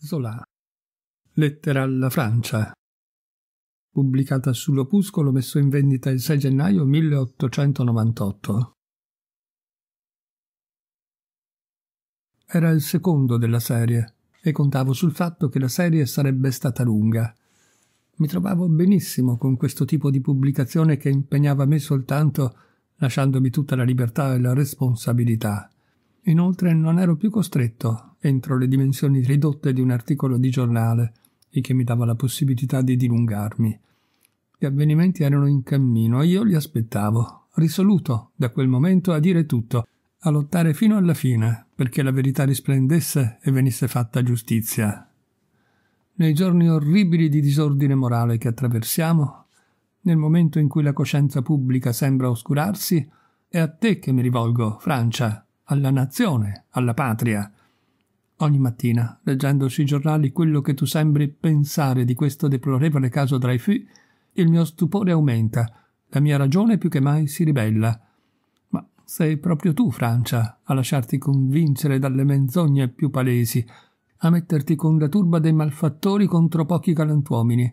Zola. Lettera alla Francia. Pubblicata sull'opuscolo messo in vendita il 6 gennaio 1898. Era il secondo della serie e contavo sul fatto che la serie sarebbe stata lunga. Mi trovavo benissimo con questo tipo di pubblicazione che impegnava me soltanto lasciandomi tutta la libertà e la responsabilità. Inoltre non ero più costretto, entro le dimensioni ridotte di un articolo di giornale, e che mi dava la possibilità di dilungarmi. Gli avvenimenti erano in cammino e io li aspettavo, risoluto da quel momento a dire tutto, a lottare fino alla fine perché la verità risplendesse e venisse fatta giustizia. Nei giorni orribili di disordine morale che attraversiamo, nel momento in cui la coscienza pubblica sembra oscurarsi, è a te che mi rivolgo, Francia, alla nazione, alla patria. Ogni mattina, leggendo sui giornali quello che tu sembri pensare di questo deplorevole caso Dreyfus, il mio stupore aumenta, la mia ragione più che mai si ribella. Ma sei proprio tu, Francia, a lasciarti convincere dalle menzogne più palesi, a metterti con la turba dei malfattori contro pochi galantuomini,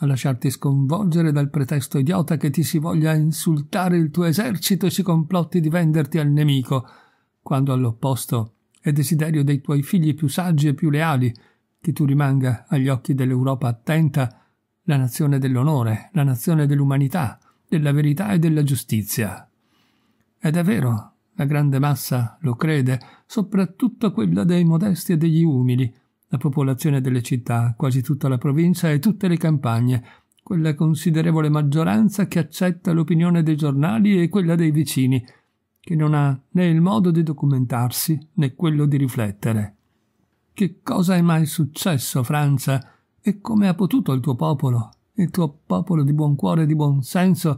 a lasciarti sconvolgere dal pretesto idiota che ti si voglia insultare il tuo esercito e si complotti di venderti al nemico quando all'opposto è desiderio dei tuoi figli più saggi e più leali che tu rimanga agli occhi dell'Europa attenta la nazione dell'onore, la nazione dell'umanità, della verità e della giustizia. Ed è vero, la grande massa lo crede, soprattutto quella dei modesti e degli umili, la popolazione delle città, quasi tutta la provincia e tutte le campagne, quella considerevole maggioranza che accetta l'opinione dei giornali e quella dei vicini, che non ha né il modo di documentarsi né quello di riflettere. Che cosa è mai successo, Francia, e come ha potuto il tuo popolo, il tuo popolo di buon cuore e di buon senso,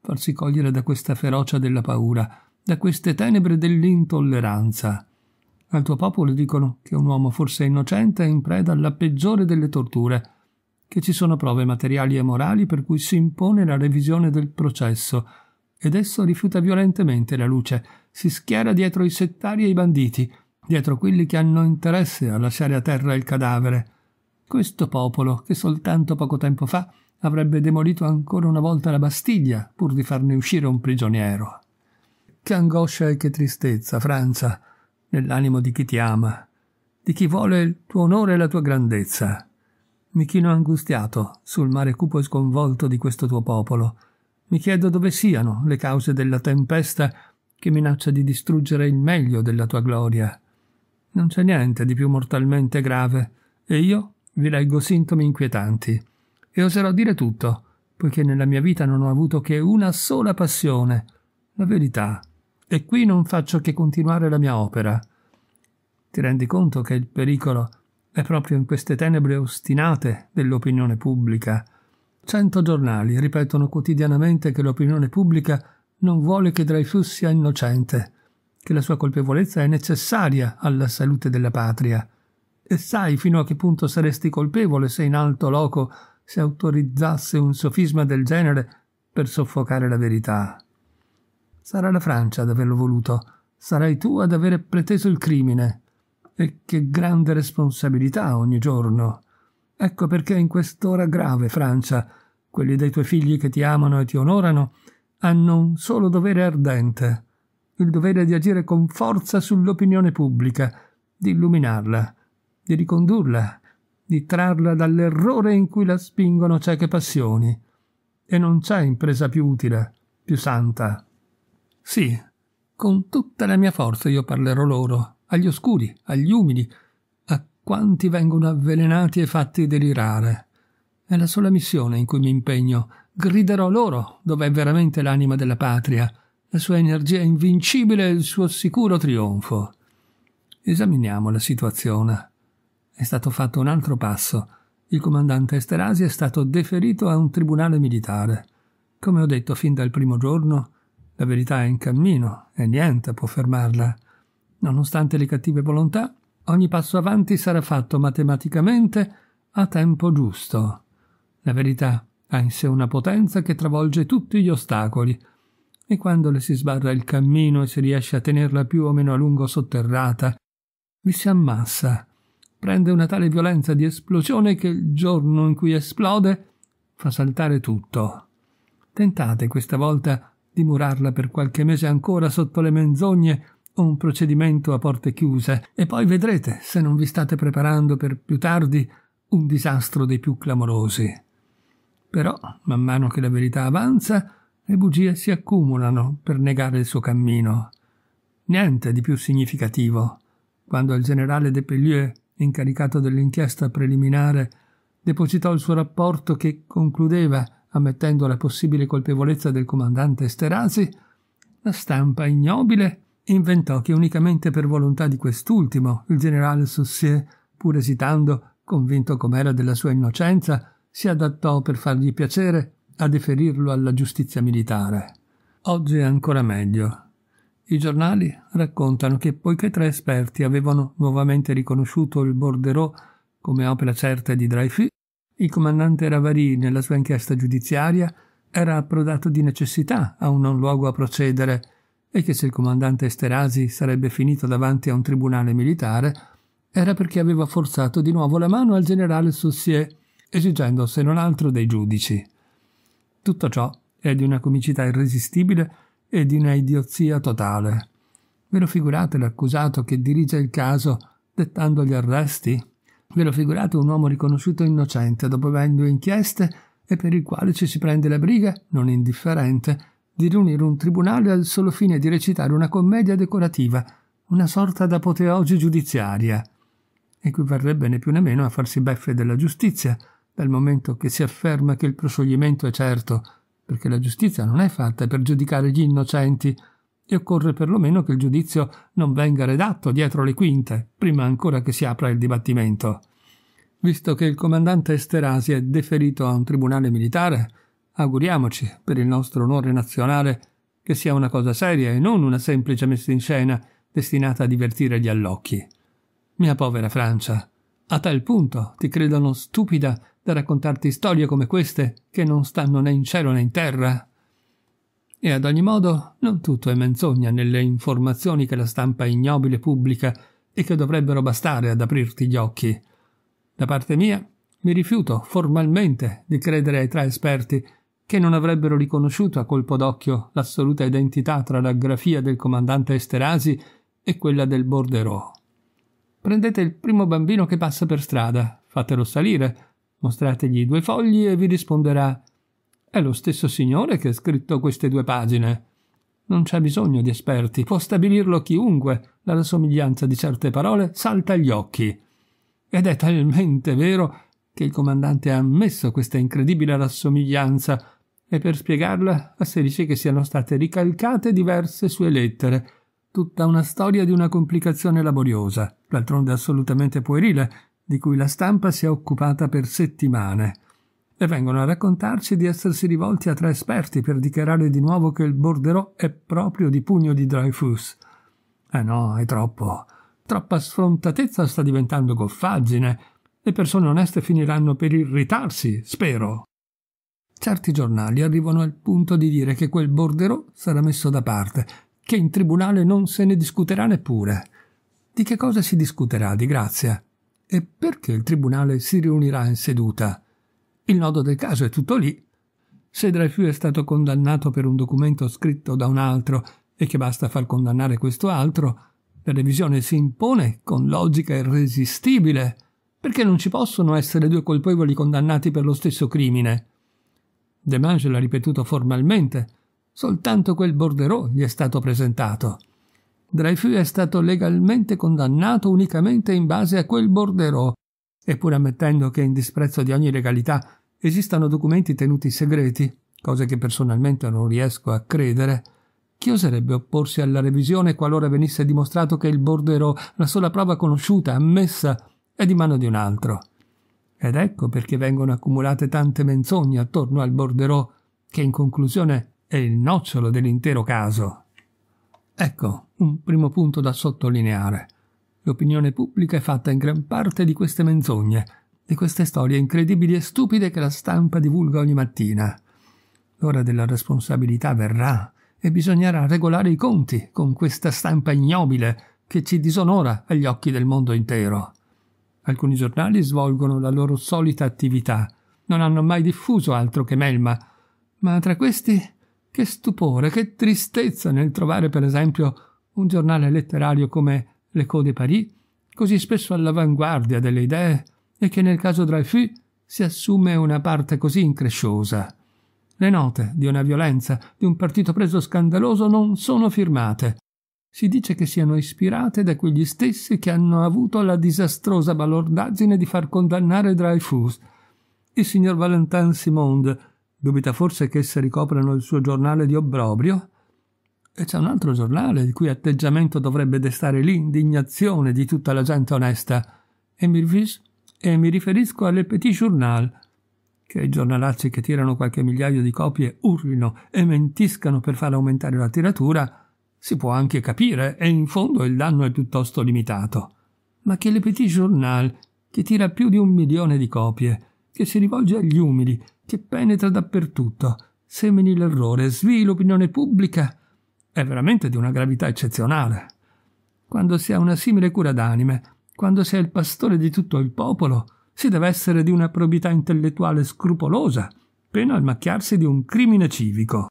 farsi cogliere da questa ferocia della paura, da queste tenebre dell'intolleranza? Al tuo popolo dicono che un uomo forse innocente è in preda alla peggiore delle torture, che ci sono prove materiali e morali per cui si impone la revisione del processo, ed esso rifiuta violentemente la luce, si schiera dietro i settari e i banditi, dietro quelli che hanno interesse a lasciare a terra il cadavere. Questo popolo, che soltanto poco tempo fa avrebbe demolito ancora una volta la Bastiglia pur di farne uscire un prigioniero. Che angoscia e che tristezza, Francia, nell'animo di chi ti ama, di chi vuole il tuo onore e la tua grandezza. Mi chino angustiato sul mare cupo e sconvolto di questo tuo popolo, mi chiedo dove siano le cause della tempesta che minaccia di distruggere il meglio della tua gloria. Non c'è niente di più mortalmente grave, e io vi leggo sintomi inquietanti. E oserò dire tutto, poiché nella mia vita non ho avuto che una sola passione, la verità. E qui non faccio che continuare la mia opera. Ti rendi conto che il pericolo è proprio in queste tenebre ostinate dell'opinione pubblica, Cento giornali ripetono quotidianamente che l'opinione pubblica non vuole che Dreyfus sia innocente, che la sua colpevolezza è necessaria alla salute della patria. E sai fino a che punto saresti colpevole se in alto loco si autorizzasse un sofisma del genere per soffocare la verità. Sarà la Francia ad averlo voluto, sarai tu ad avere preteso il crimine. E che grande responsabilità ogni giorno. Ecco perché in quest'ora grave, Francia, quelli dei tuoi figli che ti amano e ti onorano, hanno un solo dovere ardente, il dovere di agire con forza sull'opinione pubblica, di illuminarla, di ricondurla, di trarla dall'errore in cui la spingono cieche passioni. E non c'è impresa più utile, più santa. Sì, con tutta la mia forza io parlerò loro, agli oscuri, agli umili, quanti vengono avvelenati e fatti delirare? È la sola missione in cui mi impegno. Griderò loro dov'è veramente l'anima della patria, la sua energia invincibile e il suo sicuro trionfo. Esaminiamo la situazione. È stato fatto un altro passo. Il comandante Esterasi è stato deferito a un tribunale militare. Come ho detto fin dal primo giorno, la verità è in cammino e niente può fermarla. Nonostante le cattive volontà, ogni passo avanti sarà fatto matematicamente a tempo giusto. La verità ha in sé una potenza che travolge tutti gli ostacoli, e quando le si sbarra il cammino e si riesce a tenerla più o meno a lungo sotterrata, vi si ammassa, prende una tale violenza di esplosione che il giorno in cui esplode fa saltare tutto. Tentate questa volta di murarla per qualche mese ancora sotto le menzogne un procedimento a porte chiuse e poi vedrete, se non vi state preparando per più tardi, un disastro dei più clamorosi. Però, man mano che la verità avanza, le bugie si accumulano per negare il suo cammino. Niente di più significativo. Quando il generale de Pellieu, incaricato dell'inchiesta preliminare, depositò il suo rapporto che concludeva ammettendo la possibile colpevolezza del comandante Sterasi, la stampa ignobile inventò che unicamente per volontà di quest'ultimo il generale Saussure, pur esitando, convinto com'era della sua innocenza, si adattò per fargli piacere a deferirlo alla giustizia militare. Oggi è ancora meglio. I giornali raccontano che poiché tre esperti avevano nuovamente riconosciuto il bordereau come opera certa di Dreyfus, il comandante Ravary nella sua inchiesta giudiziaria era approdato di necessità a un non luogo a procedere e che se il comandante Esterasi sarebbe finito davanti a un tribunale militare era perché aveva forzato di nuovo la mano al generale Saussier, esigendo se non altro dei giudici. Tutto ciò è di una comicità irresistibile e di una idiozia totale. Ve lo figurate l'accusato che dirige il caso dettando gli arresti? Ve lo figurate un uomo riconosciuto innocente dopo avendo inchieste e per il quale ci si prende la briga, non indifferente, di riunire un tribunale al solo fine di recitare una commedia decorativa, una sorta d'apoteosi giudiziaria. Equivarrebbe né più né meno a farsi beffe della giustizia, dal momento che si afferma che il proscioglimento è certo, perché la giustizia non è fatta per giudicare gli innocenti, e occorre perlomeno che il giudizio non venga redatto dietro le quinte, prima ancora che si apra il dibattimento. Visto che il comandante Esterasi è deferito a un tribunale militare, Auguriamoci, per il nostro onore nazionale, che sia una cosa seria e non una semplice messa in scena destinata a divertire gli allocchi. Mia povera Francia, a tal punto ti credono stupida da raccontarti storie come queste che non stanno né in cielo né in terra. E ad ogni modo, non tutto è menzogna nelle informazioni che la stampa ignobile pubblica e che dovrebbero bastare ad aprirti gli occhi. Da parte mia, mi rifiuto formalmente di credere ai tre esperti che non avrebbero riconosciuto a colpo d'occhio l'assoluta identità tra la grafia del comandante Esterasi e quella del borderò. Prendete il primo bambino che passa per strada, fatelo salire, mostrategli due fogli e vi risponderà «È lo stesso signore che ha scritto queste due pagine». Non c'è bisogno di esperti, può stabilirlo chiunque, dalla somiglianza di certe parole salta agli occhi. Ed è talmente vero che il comandante ha ammesso questa incredibile rassomiglianza e per spiegarla asserisce che siano state ricalcate diverse sue lettere, tutta una storia di una complicazione laboriosa, d'altronde assolutamente puerile, di cui la stampa si è occupata per settimane. E vengono a raccontarci di essersi rivolti a tre esperti per dichiarare di nuovo che il borderò è proprio di pugno di Dreyfus. Eh no, è troppo. Troppa sfrontatezza sta diventando goffaggine le persone oneste finiranno per irritarsi, spero. Certi giornali arrivano al punto di dire che quel borderò sarà messo da parte, che in tribunale non se ne discuterà neppure. Di che cosa si discuterà di grazia? E perché il tribunale si riunirà in seduta? Il nodo del caso è tutto lì. Se Dreyfus è stato condannato per un documento scritto da un altro e che basta far condannare questo altro, la revisione si impone con logica irresistibile perché non ci possono essere due colpevoli condannati per lo stesso crimine. Demange l'ha ripetuto formalmente, soltanto quel bordereau gli è stato presentato. Dreyfus è stato legalmente condannato unicamente in base a quel borderò, eppure ammettendo che in disprezzo di ogni legalità esistano documenti tenuti segreti, cose che personalmente non riesco a credere, chi oserebbe opporsi alla revisione qualora venisse dimostrato che il bordereau, la sola prova conosciuta, ammessa, è di mano di un altro. Ed ecco perché vengono accumulate tante menzogne attorno al borderò, che in conclusione è il nocciolo dell'intero caso. Ecco un primo punto da sottolineare. L'opinione pubblica è fatta in gran parte di queste menzogne, di queste storie incredibili e stupide che la stampa divulga ogni mattina. L'ora della responsabilità verrà e bisognerà regolare i conti con questa stampa ignobile che ci disonora agli occhi del mondo intero. Alcuni giornali svolgono la loro solita attività. Non hanno mai diffuso altro che melma. Ma tra questi, che stupore, che tristezza nel trovare, per esempio, un giornale letterario come Le Code Paris, così spesso all'avanguardia delle idee e che nel caso Dreyfus si assume una parte così incresciosa. Le note di una violenza, di un partito preso scandaloso non sono firmate, si dice che siano ispirate da quegli stessi che hanno avuto la disastrosa balordaggine di far condannare Dreyfus. Il signor Valentin Simond dubita forse che esse ricoprano il suo giornale di obbrobrio? E c'è un altro giornale il cui atteggiamento dovrebbe destare l'indignazione di tutta la gente onesta. E mi, rifis- e mi riferisco alle Petit Journal, che i giornalacci che tirano qualche migliaio di copie urlino e mentiscano per far aumentare la tiratura, si può anche capire, e in fondo il danno è piuttosto limitato. Ma che Le Petit Journal, che tira più di un milione di copie, che si rivolge agli umili, che penetra dappertutto, semini l'errore, svii l'opinione pubblica, è veramente di una gravità eccezionale. Quando si ha una simile cura d'anime, quando si è il pastore di tutto il popolo, si deve essere di una probità intellettuale scrupolosa, pena al macchiarsi di un crimine civico.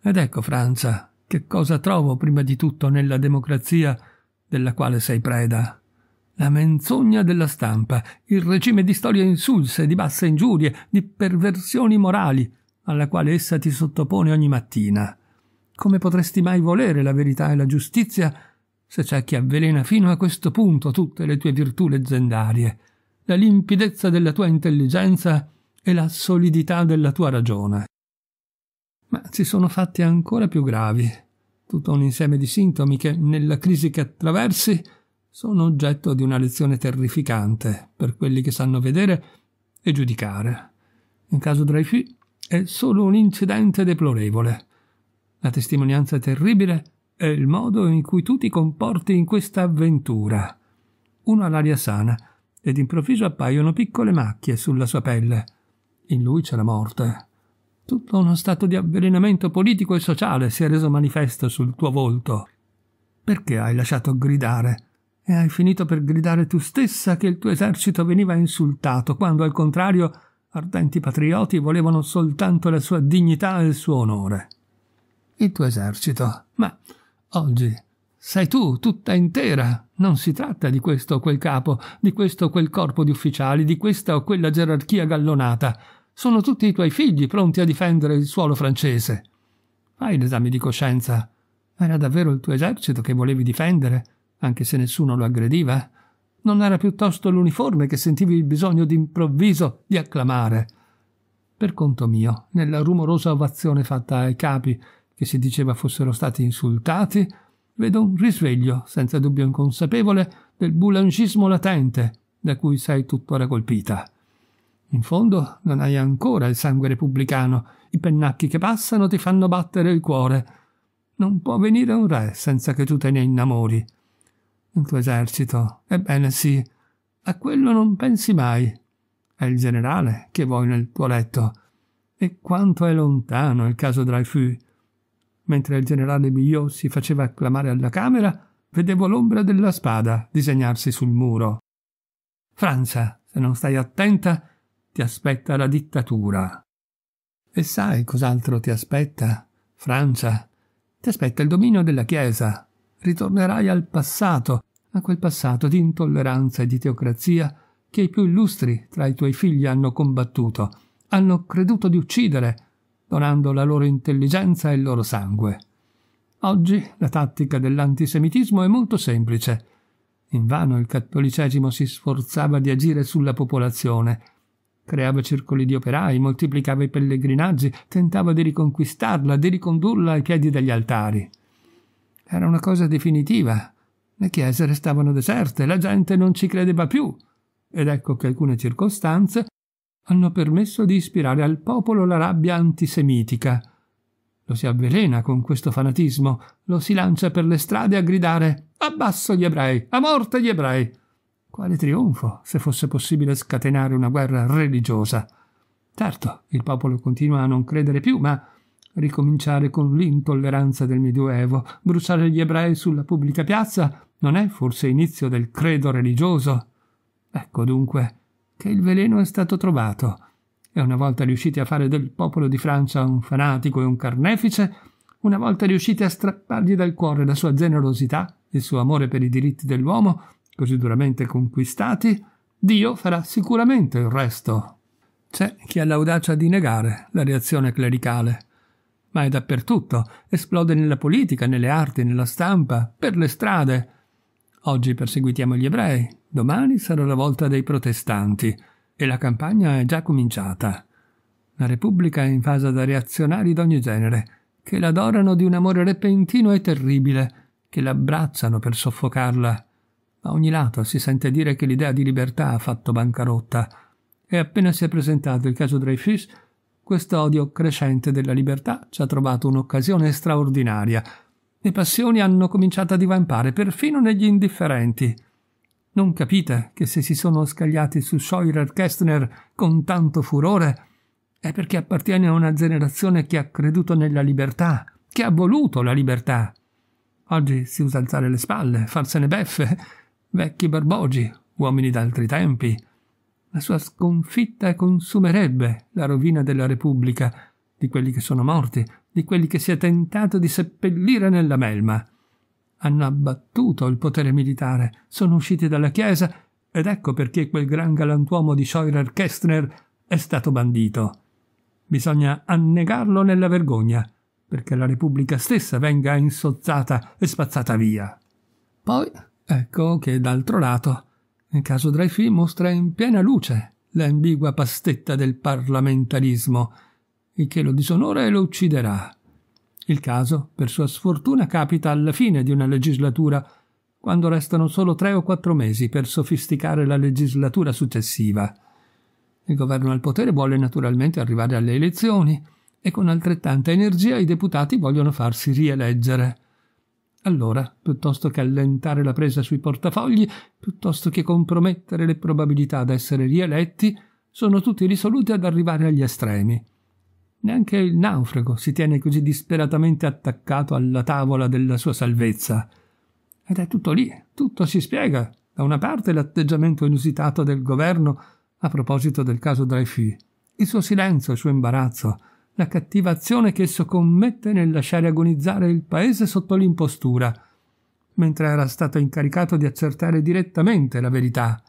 Ed ecco, Francia, che cosa trovo prima di tutto nella democrazia della quale sei preda? La menzogna della stampa, il regime di storie insulse, di basse ingiurie, di perversioni morali, alla quale essa ti sottopone ogni mattina. Come potresti mai volere la verità e la giustizia se c'è chi avvelena fino a questo punto tutte le tue virtù leggendarie, la limpidezza della tua intelligenza e la solidità della tua ragione? ma si sono fatti ancora più gravi. Tutto un insieme di sintomi che, nella crisi che attraversi, sono oggetto di una lezione terrificante per quelli che sanno vedere e giudicare. In caso Dreyfus è solo un incidente deplorevole. La testimonianza terribile è il modo in cui tu ti comporti in questa avventura. Uno ha l'aria sana, ed improvviso appaiono piccole macchie sulla sua pelle. In lui c'è la morte. Tutto uno stato di avvelenamento politico e sociale si è reso manifesto sul tuo volto. Perché hai lasciato gridare? E hai finito per gridare tu stessa che il tuo esercito veniva insultato, quando al contrario ardenti patrioti volevano soltanto la sua dignità e il suo onore. Il tuo esercito. Ma oggi sei tu, tutta intera. Non si tratta di questo o quel capo, di questo o quel corpo di ufficiali, di questa o quella gerarchia gallonata. Sono tutti i tuoi figli pronti a difendere il suolo francese. Fai l'esame di coscienza. Era davvero il tuo esercito che volevi difendere, anche se nessuno lo aggrediva? Non era piuttosto l'uniforme che sentivi il bisogno d'improvviso di acclamare? Per conto mio, nella rumorosa ovazione fatta ai capi, che si diceva fossero stati insultati, vedo un risveglio, senza dubbio inconsapevole, del boulangismo latente, da cui sei tuttora colpita. In fondo non hai ancora il sangue repubblicano, i pennacchi che passano ti fanno battere il cuore. Non può venire un re senza che tu te ne innamori. Il tuo esercito, ebbene sì, a quello non pensi mai. È il generale che vuoi nel tuo letto. E quanto è lontano il caso Dreyfus. Mentre il generale Billot si faceva acclamare alla Camera, vedevo l'ombra della spada disegnarsi sul muro. Francia, se non stai attenta, ti aspetta la dittatura. E sai cos'altro ti aspetta, Francia? Ti aspetta il dominio della Chiesa. Ritornerai al passato, a quel passato di intolleranza e di teocrazia che i più illustri tra i tuoi figli hanno combattuto, hanno creduto di uccidere, donando la loro intelligenza e il loro sangue. Oggi la tattica dell'antisemitismo è molto semplice. Invano il cattolicesimo si sforzava di agire sulla popolazione, creava circoli di operai, moltiplicava i pellegrinaggi, tentava di riconquistarla, di ricondurla ai piedi degli altari. Era una cosa definitiva. Le chiese restavano deserte, la gente non ci credeva più. Ed ecco che alcune circostanze hanno permesso di ispirare al popolo la rabbia antisemitica. Lo si avvelena con questo fanatismo, lo si lancia per le strade a gridare «Abbasso gli ebrei! A morte gli ebrei!» Quale trionfo, se fosse possibile scatenare una guerra religiosa! Certo, il popolo continua a non credere più, ma ricominciare con l'intolleranza del Medioevo, bruciare gli ebrei sulla pubblica piazza, non è forse inizio del credo religioso? Ecco dunque che il veleno è stato trovato, e una volta riusciti a fare del popolo di Francia un fanatico e un carnefice, una volta riusciti a strappargli dal cuore la sua generosità, il suo amore per i diritti dell'uomo, così duramente conquistati, Dio farà sicuramente il resto. C'è chi ha l'audacia di negare la reazione clericale. Ma è dappertutto, esplode nella politica, nelle arti, nella stampa, per le strade. Oggi perseguitiamo gli ebrei, domani sarà la volta dei protestanti e la campagna è già cominciata. La Repubblica è invasa da reazionari d'ogni genere, che la adorano di un amore repentino e terribile, che l'abbracciano per soffocarla a ogni lato si sente dire che l'idea di libertà ha fatto bancarotta e appena si è presentato il caso Dreyfus, questo odio crescente della libertà ci ha trovato un'occasione straordinaria. Le passioni hanno cominciato a divampare perfino negli indifferenti. Non capite che se si sono scagliati su Scheurer Kestner con tanto furore è perché appartiene a una generazione che ha creduto nella libertà, che ha voluto la libertà. Oggi si usa alzare le spalle, farsene beffe, vecchi barbogi, uomini d'altri tempi. La sua sconfitta consumerebbe la rovina della Repubblica, di quelli che sono morti, di quelli che si è tentato di seppellire nella melma. Hanno abbattuto il potere militare, sono usciti dalla Chiesa ed ecco perché quel gran galantuomo di Scheurer-Kestner è stato bandito. Bisogna annegarlo nella vergogna, perché la Repubblica stessa venga insozzata e spazzata via. Poi Ecco che d'altro lato, il caso Dreyfus mostra in piena luce l'ambigua pastetta del parlamentarismo, il che lo disonora e lo ucciderà. Il caso, per sua sfortuna, capita alla fine di una legislatura, quando restano solo tre o quattro mesi per sofisticare la legislatura successiva. Il governo al potere vuole naturalmente arrivare alle elezioni e con altrettanta energia i deputati vogliono farsi rieleggere. Allora, piuttosto che allentare la presa sui portafogli, piuttosto che compromettere le probabilità d'essere rieletti, sono tutti risoluti ad arrivare agli estremi. Neanche il naufrago si tiene così disperatamente attaccato alla tavola della sua salvezza. Ed è tutto lì, tutto si spiega. Da una parte l'atteggiamento inusitato del governo a proposito del caso Dreyfus, il suo silenzio, il suo imbarazzo, la cattiva azione che esso commette nel lasciare agonizzare il paese sotto l'impostura, mentre era stato incaricato di accertare direttamente la verità.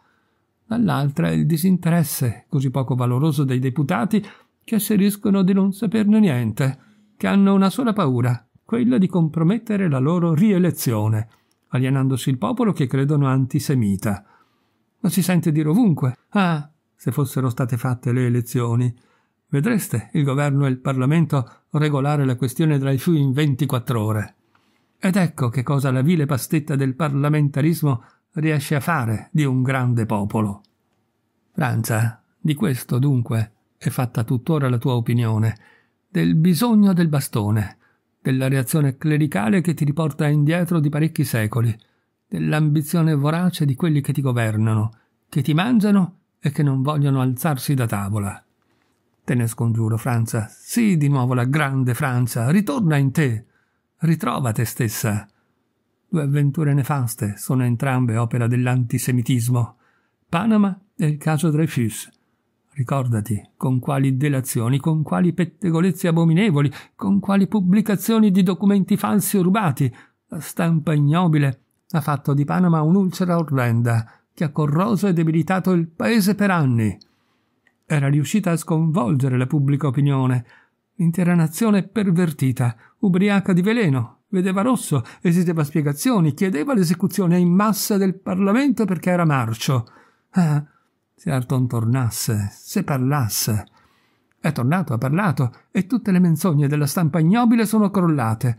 Dall'altra il disinteresse, così poco valoroso dei deputati, che asseriscono di non saperne niente, che hanno una sola paura, quella di compromettere la loro rielezione, alienandosi il popolo che credono antisemita. Ma si sente dire ovunque, ah, se fossero state fatte le elezioni, Vedreste il governo e il Parlamento regolare la questione tra i su in 24 ore. Ed ecco che cosa la vile pastetta del parlamentarismo riesce a fare di un grande popolo. Franza, di questo dunque è fatta tuttora la tua opinione, del bisogno del bastone, della reazione clericale che ti riporta indietro di parecchi secoli, dell'ambizione vorace di quelli che ti governano, che ti mangiano e che non vogliono alzarsi da tavola. Te ne scongiuro, Franza. Sì, di nuovo la grande Franza. Ritorna in te. Ritrova te stessa. Due avventure nefaste sono entrambe opera dell'antisemitismo. Panama e il caso Dreyfus. Ricordati con quali delazioni, con quali pettegolezze abominevoli, con quali pubblicazioni di documenti falsi o rubati. La stampa ignobile ha fatto di Panama un'ulcera orrenda che ha corroso e debilitato il paese per anni. Era riuscita a sconvolgere la pubblica opinione. L'intera nazione pervertita, ubriaca di veleno, vedeva rosso, esigeva spiegazioni, chiedeva l'esecuzione in massa del Parlamento perché era marcio. Ah, se Arton tornasse, se parlasse. È tornato, ha parlato, e tutte le menzogne della stampa ignobile sono crollate.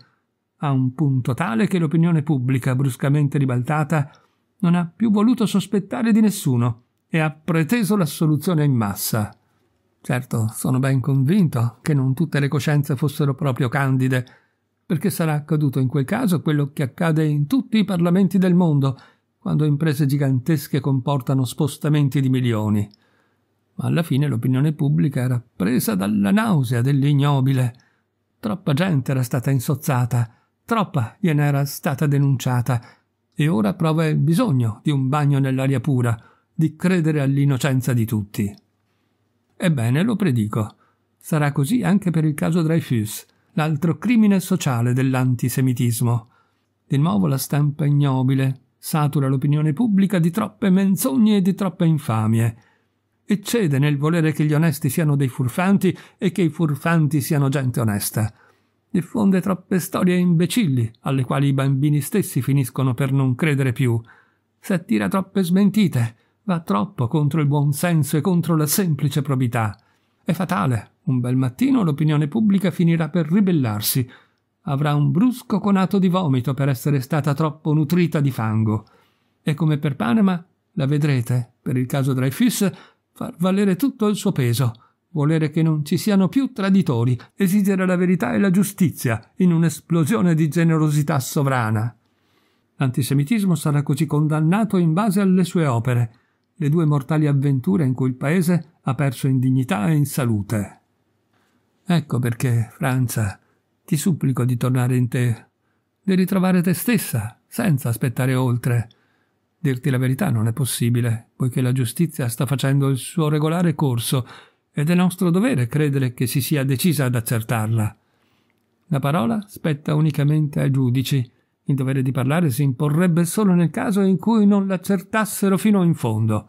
A un punto tale che l'opinione pubblica, bruscamente ribaltata, non ha più voluto sospettare di nessuno e ha preteso l'assoluzione in massa. Certo, sono ben convinto che non tutte le coscienze fossero proprio candide, perché sarà accaduto in quel caso quello che accade in tutti i parlamenti del mondo, quando imprese gigantesche comportano spostamenti di milioni. Ma alla fine l'opinione pubblica era presa dalla nausea dell'ignobile. Troppa gente era stata insozzata, troppa gliene era stata denunciata, e ora prova il bisogno di un bagno nell'aria pura, di credere all'innocenza di tutti. Ebbene, lo predico. Sarà così anche per il caso Dreyfus, l'altro crimine sociale dell'antisemitismo. Di nuovo la stampa ignobile satura l'opinione pubblica di troppe menzogne e di troppe infamie. Eccede nel volere che gli onesti siano dei furfanti e che i furfanti siano gente onesta. Diffonde troppe storie imbecilli, alle quali i bambini stessi finiscono per non credere più. Si attira troppe smentite Va troppo contro il buon senso e contro la semplice probità. È fatale. Un bel mattino l'opinione pubblica finirà per ribellarsi. Avrà un brusco conato di vomito per essere stata troppo nutrita di fango. E come per Panama, la vedrete, per il caso Dreyfus, far valere tutto il suo peso, volere che non ci siano più traditori, esigere la verità e la giustizia in un'esplosione di generosità sovrana. L'antisemitismo sarà così condannato in base alle sue opere, le due mortali avventure in cui il paese ha perso in dignità e in salute. Ecco perché, Franza, ti supplico di tornare in te, di ritrovare te stessa, senza aspettare oltre. Dirti la verità non è possibile, poiché la giustizia sta facendo il suo regolare corso ed è nostro dovere credere che si sia decisa ad accertarla. La parola spetta unicamente ai giudici, il dovere di parlare si imporrebbe solo nel caso in cui non l'accertassero fino in fondo.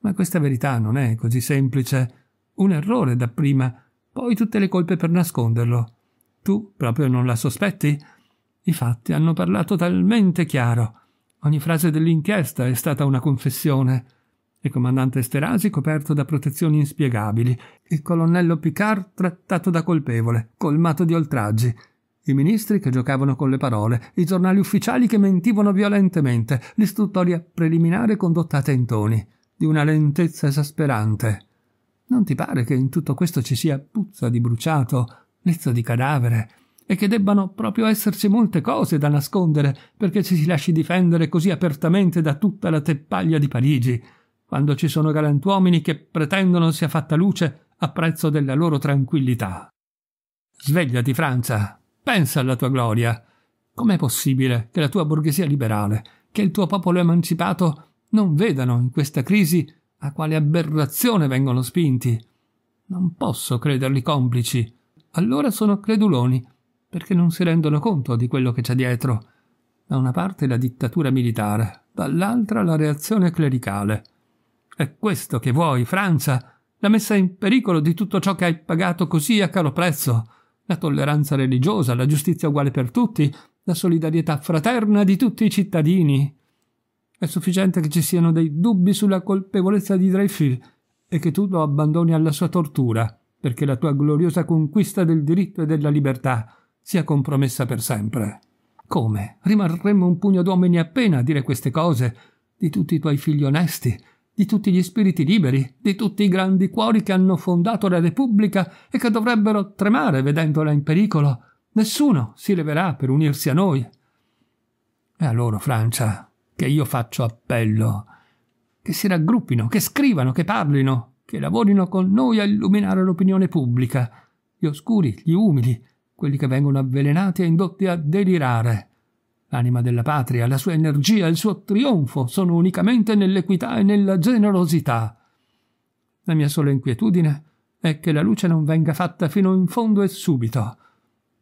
Ma questa verità non è così semplice. Un errore dapprima, poi tutte le colpe per nasconderlo. Tu proprio non la sospetti? I fatti hanno parlato talmente chiaro. Ogni frase dell'inchiesta è stata una confessione. Il comandante Sterasi coperto da protezioni inspiegabili, il colonnello Picard trattato da colpevole, colmato di oltraggi, i ministri che giocavano con le parole, i giornali ufficiali che mentivano violentemente, l'istruttoria preliminare condotta a tentoni, di una lentezza esasperante. Non ti pare che in tutto questo ci sia puzza di bruciato, lezza di cadavere, e che debbano proprio esserci molte cose da nascondere perché ci si lasci difendere così apertamente da tutta la teppaglia di Parigi, quando ci sono galantuomini che pretendono sia fatta luce a prezzo della loro tranquillità. Svegliati, Francia, Pensa alla tua gloria. Com'è possibile che la tua borghesia liberale, che il tuo popolo emancipato, non vedano in questa crisi a quale aberrazione vengono spinti? Non posso crederli complici. Allora sono creduloni, perché non si rendono conto di quello che c'è dietro. Da una parte la dittatura militare, dall'altra la reazione clericale. È questo che vuoi, Francia? La messa in pericolo di tutto ciò che hai pagato così a caro prezzo? la tolleranza religiosa, la giustizia uguale per tutti, la solidarietà fraterna di tutti i cittadini. È sufficiente che ci siano dei dubbi sulla colpevolezza di Dreyfus e che tu lo abbandoni alla sua tortura, perché la tua gloriosa conquista del diritto e della libertà sia compromessa per sempre. Come? Rimarremmo un pugno d'uomini appena a dire queste cose di tutti i tuoi figli onesti, di tutti gli spiriti liberi, di tutti i grandi cuori che hanno fondato la Repubblica e che dovrebbero tremare vedendola in pericolo. Nessuno si leverà per unirsi a noi. È a loro, Francia, che io faccio appello. Che si raggruppino, che scrivano, che parlino, che lavorino con noi a illuminare l'opinione pubblica, gli oscuri, gli umili, quelli che vengono avvelenati e indotti a delirare l'anima della patria, la sua energia, il suo trionfo sono unicamente nell'equità e nella generosità. La mia sola inquietudine è che la luce non venga fatta fino in fondo e subito.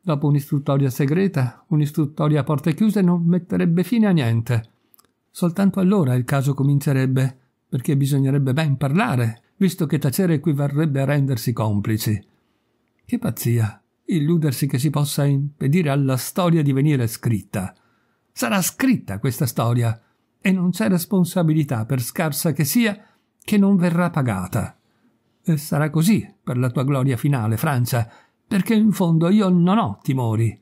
Dopo un'istruttoria segreta, un'istruttoria a porte chiuse non metterebbe fine a niente. Soltanto allora il caso comincerebbe, perché bisognerebbe ben parlare, visto che tacere equivarrebbe a rendersi complici. Che pazzia, illudersi che si possa impedire alla storia di venire scritta. Sarà scritta questa storia e non c'è responsabilità, per scarsa che sia, che non verrà pagata. E sarà così per la tua gloria finale, Francia, perché in fondo io non ho timori.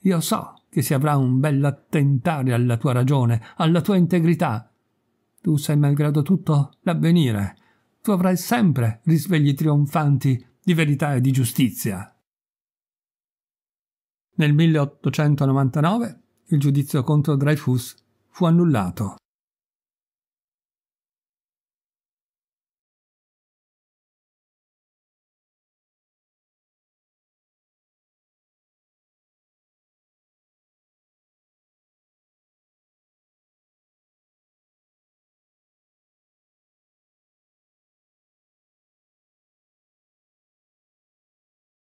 Io so che si avrà un bell'attentare alla tua ragione, alla tua integrità. Tu sai malgrado tutto l'avvenire. Tu avrai sempre risvegli trionfanti di verità e di giustizia. Nel 1899 il giudizio contro Dreyfus fu annullato.